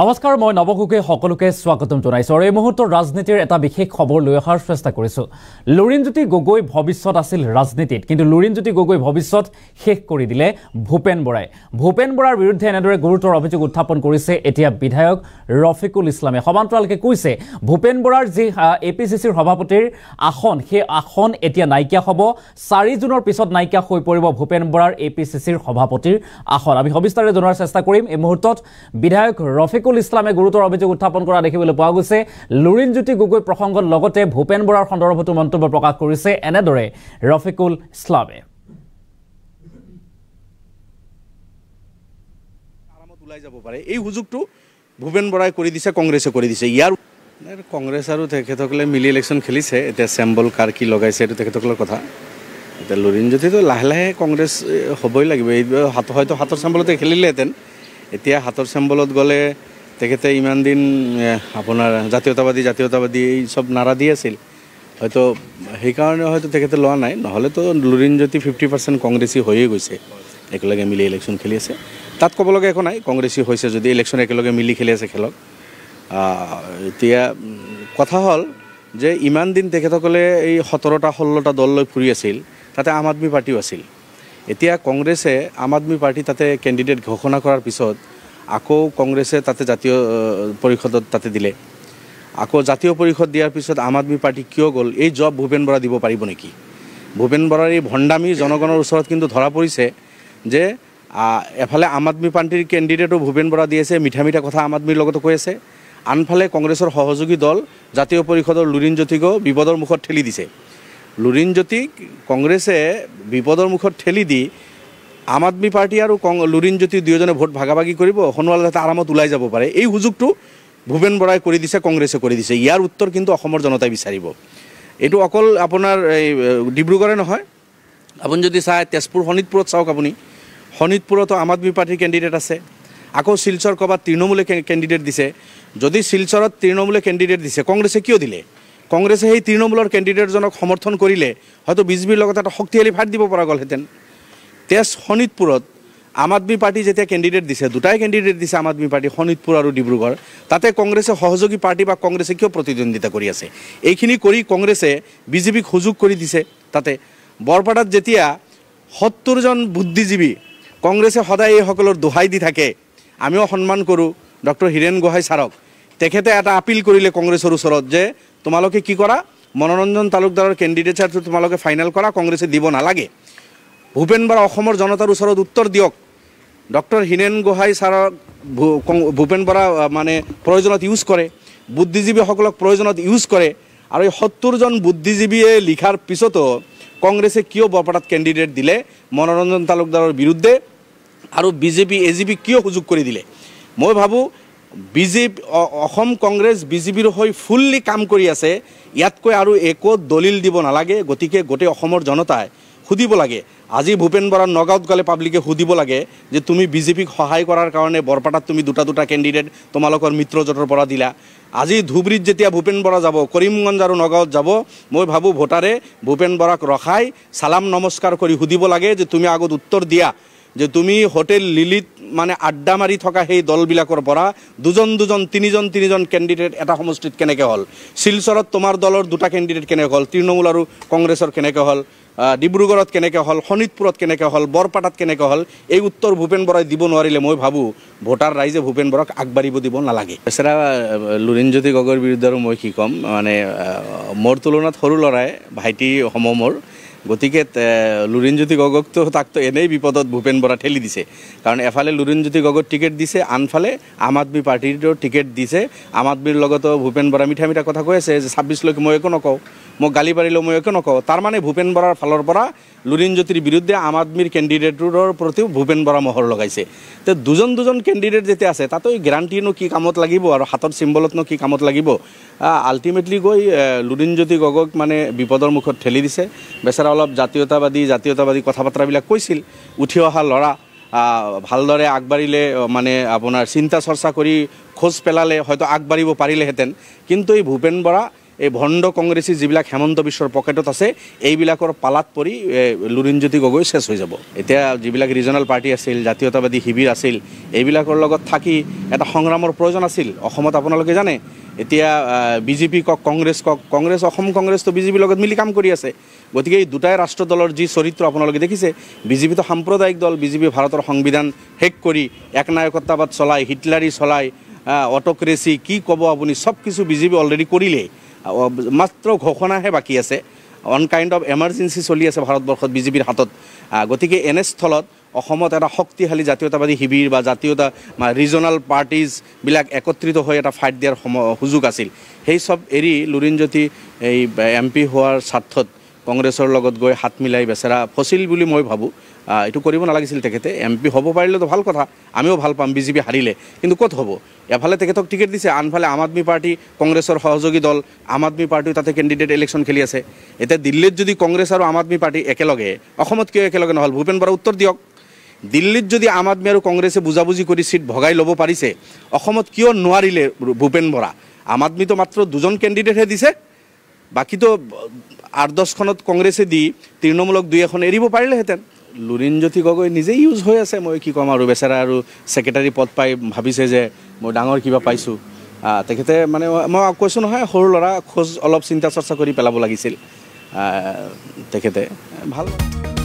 নমস্কাৰ মই নৱকোকে সকলোকে স্বাগতম জনাইছোঁ আৰু এই মুহূৰ্তৰ ৰাজনীতিৰ এটা বিশেষ খবৰ লৈ অহাৰ চেষ্টা কৰিছোঁ লুৰিণজ্যোতি গগৈ ভৱিষ্যত আছিল ৰাজনীতিত কিন্তু লুৰিণজ্যোতি গগৈ ভৱিষ্যত শেষ কৰি দিলে ভূপেন বৰাই ভূপেন বৰাৰ বিৰুদ্ধে এনেদৰে গুৰুতৰ অভিযোগ উত্থাপন কৰিছে এতিয়া বিধায়ক ৰফিকুল ইছলামে সমান্তৰালকে কৈছে ভূপেন বৰাৰ যি এ পি চি চিৰ সভাপতিৰ আসন সেই আসন এতিয়া নাইকিয়া হ'ব চাৰি জুনৰ পিছত নাইকিয়া হৈ পৰিব ভূপেন বৰাৰ এ পি চি চিৰ সভাপতিৰ আসন আমি সবিস্তাৰে জনোৱাৰ চেষ্টা কৰিম এই মুহূৰ্তত বিধায়ক ৰফিক শফিকুল ইছলামে গুৰুতৰ অভিযোগ উত্থাপন কৰা দেখিবলৈ পোৱা গৈছে লুৰিণজ্যোতি গগৈ প্ৰসংগত লগতে ভূপেন বৰাৰ সন্দৰ্ভতো মন্তব্য প্ৰকাশ কৰিছে এনেদৰে ৰফিকুল ইছলামে ওলাই যাব পাৰে এই সুযোগটো ভূপেন বৰাই কৰি দিছে কংগ্ৰেছে কৰি দিছে ইয়াৰ কংগ্ৰেছ আৰু তেখেতসকলে মিলি ইলেকশ্যন খেলিছে এতিয়া চেম্বল কাৰ কি লগাইছে এইটো তেখেতসকলৰ কথা এতিয়া লুৰিণজ্যোতিটো লাহে লাহে কংগ্ৰেছ হ'বই লাগিব এই হাত হয়তো হাতৰ চেম্বলতে খেলিলেহেঁতেন এতিয়া হাতৰ চেম্বলত গ'লে তেখেতে ইমান দিন আপোনাৰ জাতীয়তাবাদী জাতীয়তাবাদী এই চব নাৰা দি আছিল হয়তো সেইকাৰণে হয়তো তেখেতে লোৱা নাই নহ'লেতো লুৰিণ জ্যোতি ফিফটি পাৰ্চেণ্ট কংগ্ৰেছী হৈয়ে গৈছে একেলগে মিলি ইলেকশ্যন খেলি আছে তাত ক'বলগীয়া একো নাই কংগ্ৰেছী হৈছে যদি ইলেকশ্যন একেলগে মিলি খেলি আছে খেলক এতিয়া কথা হ'ল যে ইমান দিন তেখেতসকলে এই সোতৰটা ষোল্লটা দল লৈ ফুৰি আছিল তাতে আম আদমি পাৰ্টিও আছিল এতিয়া কংগ্ৰেছে আম আদমি পাৰ্টী তাতে কেণ্ডিডেট ঘোষণা কৰাৰ পিছত আকৌ কংগ্ৰেছে তাতে জাতীয় পৰিষদত তাতে দিলে আকৌ জাতীয় পৰিষদ দিয়াৰ পিছত আম আদমি পাৰ্টি কিয় গ'ল এই জব ভূপেন বৰা দিব পাৰিব নেকি ভূপেন বৰাৰ এই ভণ্ডামী জনগণৰ ওচৰত কিন্তু ধৰা পৰিছে যে এফালে আম আদমি পাৰ্টীৰ কেণ্ডিডেটো ভূপেন বৰা দি আছে মিঠা মিঠা কথা আম আদমিৰ লগতো কৈ আছে আনফালে কংগ্ৰেছৰ সহযোগী দল জাতীয় পৰিষদৰ লুৰিণ জ্যোতিকো বিপদৰ মুখত ঠেলি দিছে লুৰিণ জ্যোতিক কংগ্ৰেছে বিপদৰ মুখত ঠেলি দি আম আদমি পাৰ্টি আৰু কং লুৰিণ জ্যোতি দুয়োজনে ভোট ভাগাভাগি কৰিব সোণোৱাল যাতে আৰামত ওলাই যাব পাৰে এই সুযোগটো ভূপেন বৰাই কৰি দিছে কংগ্ৰেছে কৰি দিছে ইয়াৰ উত্তৰ কিন্তু অসমৰ জনতাই বিচাৰিব এইটো অকল আপোনাৰ এই ডিব্ৰুগড়ে নহয় আপুনি যদি চাই তেজপুৰ শোণিতপুৰত চাওক আপুনি শোণিতপুৰতো আম আদমি পাৰ্টীৰ কেণ্ডিডেট আছে আকৌ শিলচৰ ক'ৰবাত তৃণমূলে কেণ্ডিডেট দিছে যদি শিলচৰত তৃণমূলে কেণ্ডিডেট দিছে কংগ্ৰেছে কিয় দিলে কংগ্ৰেছে সেই তৃণমূলৰ কেণ্ডিডেটজনক সমৰ্থন কৰিলে হয়তো বিজেপিৰ লগত এটা শক্তিশালী ফাট দিব পৰা গ'লহেঁতেন তেজ শোণিতপুৰত আম আদমি পাৰ্টি যেতিয়া কেণ্ডিডেট দিছে দুটাই কেণ্ডিডেট দিছে আম আদমি পাৰ্টি শোণিতপুৰ আৰু ডিব্ৰুগড় তাতে কংগ্ৰেছে সহযোগী পাৰ্টি বা কংগ্ৰেছে কিয় প্ৰতিদ্বন্দ্বিতা কৰি আছে এইখিনি কৰি কংগ্ৰেছে বিজেপিক সুযোগ কৰি দিছে তাতে বৰপেটাত যেতিয়া সত্তৰজন বুদ্ধিজীৱী কংগ্ৰেছে সদায় এইসকলৰ দোহাই দি থাকে আমিও সন্মান কৰোঁ ডক্টৰ হীৰেণ গোহাঁই ছাৰক তেখেতে এটা আপিল কৰিলে কংগ্ৰেছৰ ওচৰত যে তোমালোকে কি কৰা মনোৰঞ্জন তালুকদাৰৰ কেণ্ডিডেট চাৰ্জটো তোমালোকে ফাইনেল কৰা কংগ্ৰেছে দিব নালাগে ভূপেন বৰা অসমৰ জনতাৰ ওচৰত উত্তৰ দিয়ক ডক্টৰ হীনেন গোহাঁই ছাৰক ভূপেন বৰা মানে প্ৰয়োজনত ইউজ কৰে বুদ্ধিজীৱীসকলক প্ৰয়োজনত ইউজ কৰে আৰু এই সত্তৰজন বুদ্ধিজীৱীয়ে লিখাৰ পিছতো কংগ্ৰেছে কিয় বৰপেটাত কেণ্ডিডেট দিলে মনোৰঞ্জন তালুকদাৰৰ বিৰুদ্ধে আৰু বিজেপি এ জি পি কিয় সুযোগ কৰি দিলে মই ভাবোঁ বিজেপি অসম কংগ্ৰেছ বিজেপিৰ হৈ ফুল্লি কাম কৰি আছে ইয়াতকৈ আৰু একো দলিল দিব নালাগে গতিকে গোটেই অসমৰ জনতাই সুধিব লাগে আজি ভূপেন বৰা নগাঁৱত গ'লে পাব্লিকে সুধিব লাগে যে তুমি বিজেপিক সহায় কৰাৰ কাৰণে বৰপেটাত তুমি দুটা দুটা কেণ্ডিডেট তোমালোকৰ মিত্ৰজোঁটৰ পৰা দিলা আজি ধুবুৰীত যেতিয়া ভূপেন বৰা যাব কৰিমগঞ্জ আৰু নগাঁৱত যাব মই ভাবোঁ ভোটাৰে ভূপেন বৰাক ৰখাই চালাম নমস্কাৰ কৰি সুধিব লাগে যে তুমি আগত উত্তৰ দিয়া যে তুমি হোটেল লিলিত মানে আড্ডা মাৰি থকা সেই দলবিলাকৰ পৰা দুজন দুজন তিনিজন তিনিজন কেণ্ডিডেট এটা সমষ্টিত কেনেকৈ হ'ল শিলচৰত তোমাৰ দলৰ দুটা কেণ্ডিডেট কেনেকৈ হ'ল তৃণমূল আৰু কংগ্ৰেছৰ কেনেকৈ হ'ল ডিব্ৰুগড়ত কেনেকৈ হ'ল শোণিতপুৰত কেনেকৈ হ'ল বৰপেটাত কেনেকৈ হ'ল এই উত্তৰ ভূপেন বৰাই দিব নোৱাৰিলে মই ভাবোঁ ভোটাৰ ৰাইজে ভূপেন বৰাক আগবাঢ়িব দিব নালাগে তেচেৰা লুৰিণজ্যোতি গগৈৰ বিৰুদ্ধে আৰু মই কি ক'ম মানে মোৰ তুলনাত সৰু ল'ৰাই ভাইটি সম মোৰ গতিকে লুৰিণজ্যোতি গগৈকতো তাকতো এনেই বিপদত ভূপেন বৰা ঠেলি দিছে কাৰণ এফালে লুৰিণজ্যোতি গগৈক টিকেট দিছে আনফালে আম আদমি পাৰ্টিৰো টিকেট দিছে আম আদমিৰ লগতো ভূপেন বৰা মিঠা মিঠা কথা কৈ আছে যে ছাব্বিছলৈকে মই একো নকওঁ মই গালি পাৰিলেও মই একো নকওঁ তাৰমানে ভূপেন বৰাৰ ফালৰ পৰা লুৰিণজ্যোতিৰ বিৰুদ্ধে আম আদমিৰ কেণ্ডিডেটৰ প্ৰতিও ভূপেন বৰা মোহৰ লগাইছে তে দুজন দুজন কেণ্ডিডেট যেতিয়া আছে তাতো গেৰাণ্টিনো কি কামত লাগিব আৰু হাতত চিম্বলতনো কি কামত লাগিব আল্টিমেটলি গৈ লুৰিণজ্যোতি গগৈক মানে বিপদৰ মুখত ঠেলি দিছে বেচেৰা অলপ জাতীয়তাবাদী জাতীয়তাবাদী কথা বাৰ্তাবিলাক কৈছিল উঠি অহা ল'ৰা ভালদৰে আগবাঢ়িলে মানে আপোনাৰ চিন্তা চৰ্চা কৰি খোজ পেলালে হয়তো আগবাঢ়িব পাৰিলেহেঁতেন কিন্তু এই ভূপেন বৰা এই ভণ্ড কংগ্ৰেছী যিবিলাক হেমন্ত বিশ্বৰ পকেটত আছে এইবিলাকৰ পালাত পৰি লুৰিণজ্যোতি গগৈ শেষ হৈ যাব এতিয়া যিবিলাক ৰিজনেল পাৰ্টি আছিল জাতীয়তাবাদী শিবিৰ আছিল এইবিলাকৰ লগত থাকি এটা সংগ্ৰামৰ প্ৰয়োজন আছিল অসমত আপোনালোকে জানে এতিয়া বিজেপি কওক কংগ্ৰেছ কওক কংগ্ৰেছ অসম কংগ্ৰেছটো বিজেপিৰ লগত মিলি কাম কৰি আছে গতিকে এই দুটাই ৰাষ্ট্ৰ দলৰ যি চৰিত্ৰ আপোনালোকে দেখিছে বিজেপিটো সাম্প্ৰদায়িক দল বিজেপি ভাৰতৰ সংবিধান শেষ কৰি একনায়কত্বাবাদ চলাই হিটলাৰী চলাই অট'ক্ৰেচি কি ক'ব আপুনি চব কিছু বিজেপি অলৰেডি কৰিলেই মাত্ৰ ঘোষণাহে বাকী আছে অন কাইণ্ড অফ এমাৰ্জেঞ্চি চলি আছে ভাৰতবৰ্ষত বিজেপিৰ হাতত গতিকে এনেস্থলত অসমত এটা শক্তিশালী জাতীয়তাবাদী শিবিৰ বা জাতীয়তা ৰিজনেল পাৰ্টিজবিলাক একত্ৰিত হৈ এটা ফাইট দিয়াৰ সম সুযোগ আছিল সেই চব এৰি লুৰিণজ্যোতি এই এম পি হোৱাৰ স্বাৰ্থত কংগ্ৰেছৰ লগত গৈ হাত মিলাই বেচেৰা ফচিল বুলি মই ভাবোঁ এইটো কৰিব নালাগিছিল তেখেতে এম পি হ'ব পাৰিলেতো ভাল কথা আমিও ভাল পাম বিজেপি হাৰিলে কিন্তু ক'ত হ'ব এফালে তেখেতক টিকেট দিছে আনফালে আম আদমি পাৰ্টি কংগ্ৰেছৰ সহযোগী দল আম আদমি পাৰ্টিও তাতে কেণ্ডিডেট ইলেকশ্যন খেলি আছে এতিয়া দিল্লীত যদি কংগ্ৰেছ আৰু আম আদমি পাৰ্টি একেলগে অসমত কিয় একেলগে নহ'ল ভূপেন বৰা উত্তৰ দিয়ক দিল্লীত যদি আম আদমি আৰু কংগ্ৰেছে বুজাবুজি কৰি ছিট ভগাই ল'ব পাৰিছে অসমত কিয় নোৱাৰিলে ভূপেন বৰা আম আদমিতো মাত্ৰ দুজন কেণ্ডিডেটহে দিছে বাকীতো আঠ দহখনত কংগ্ৰেছে দি তৃণমূলক দুই এখন এৰিব পাৰিলেহেঁতেন লুৰীণ জ্যোতি গগৈ নিজেই ইউজ হৈ আছে মই কি ক'ম আৰু বেচেৰা আৰু ছেক্ৰেটাৰী পদ পাই ভাবিছে যে মই ডাঙৰ কিবা পাইছোঁ তেখেতে মানে মই কৈছোঁ নহয় সৰু ল'ৰা খোজ অলপ চিন্তা চৰ্চা কৰি পেলাব লাগিছিল তেখেতে ভাল